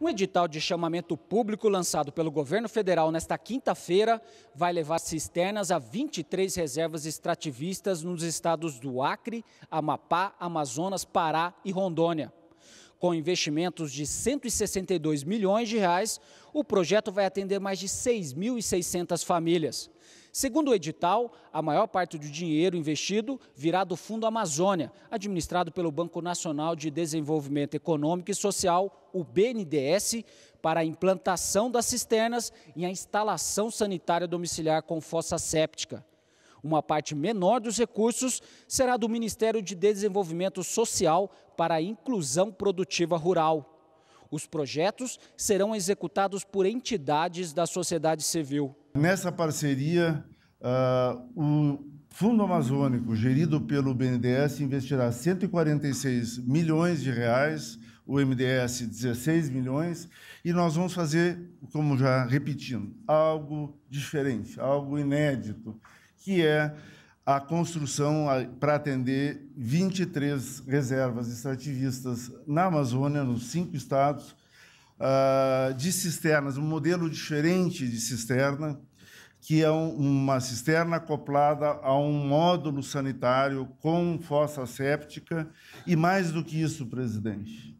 Um edital de chamamento público lançado pelo governo federal nesta quinta-feira vai levar cisternas a 23 reservas extrativistas nos estados do Acre, Amapá, Amazonas, Pará e Rondônia. Com investimentos de 162 milhões de reais, o projeto vai atender mais de 6.600 famílias. Segundo o edital, a maior parte do dinheiro investido virá do Fundo Amazônia, administrado pelo Banco Nacional de Desenvolvimento Econômico e Social, o BNDES, para a implantação das cisternas e a instalação sanitária domiciliar com fossa séptica. Uma parte menor dos recursos será do Ministério de Desenvolvimento Social para a Inclusão Produtiva Rural. Os projetos serão executados por entidades da sociedade civil. Nessa parceria, uh, o Fundo Amazônico, gerido pelo BNDES, investirá 146 milhões de reais, o MDS 16 milhões, e nós vamos fazer, como já repetindo, algo diferente, algo inédito, que é a construção para atender 23 reservas extrativistas na Amazônia, nos cinco estados, uh, de cisternas, um modelo diferente de cisterna, que é um, uma cisterna acoplada a um módulo sanitário com fossa séptica e, mais do que isso, presidente,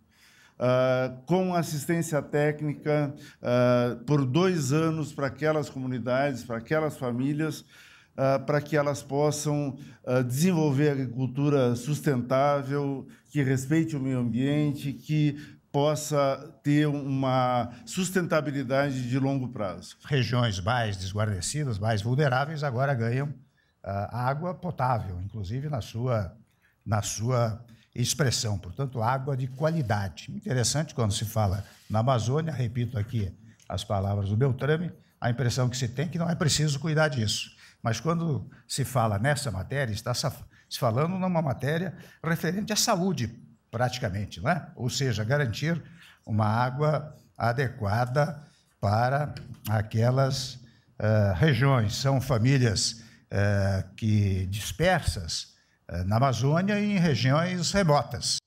Uh, com assistência técnica uh, por dois anos para aquelas comunidades, para aquelas famílias, uh, para que elas possam desenvolver agricultura sustentável, que respeite o meio ambiente, que possa ter uma sustentabilidade de longo prazo. Regiões mais desguarnecidas, mais vulneráveis, agora ganham uh, água potável, inclusive na sua, na sua expressão, portanto, água de qualidade. Interessante quando se fala na Amazônia, repito aqui as palavras do Beltrame, a impressão que se tem é que não é preciso cuidar disso. Mas quando se fala nessa matéria, está se falando numa matéria referente à saúde praticamente, né? ou seja, garantir uma água adequada para aquelas uh, regiões. São famílias uh, que dispersas uh, na Amazônia e em regiões remotas.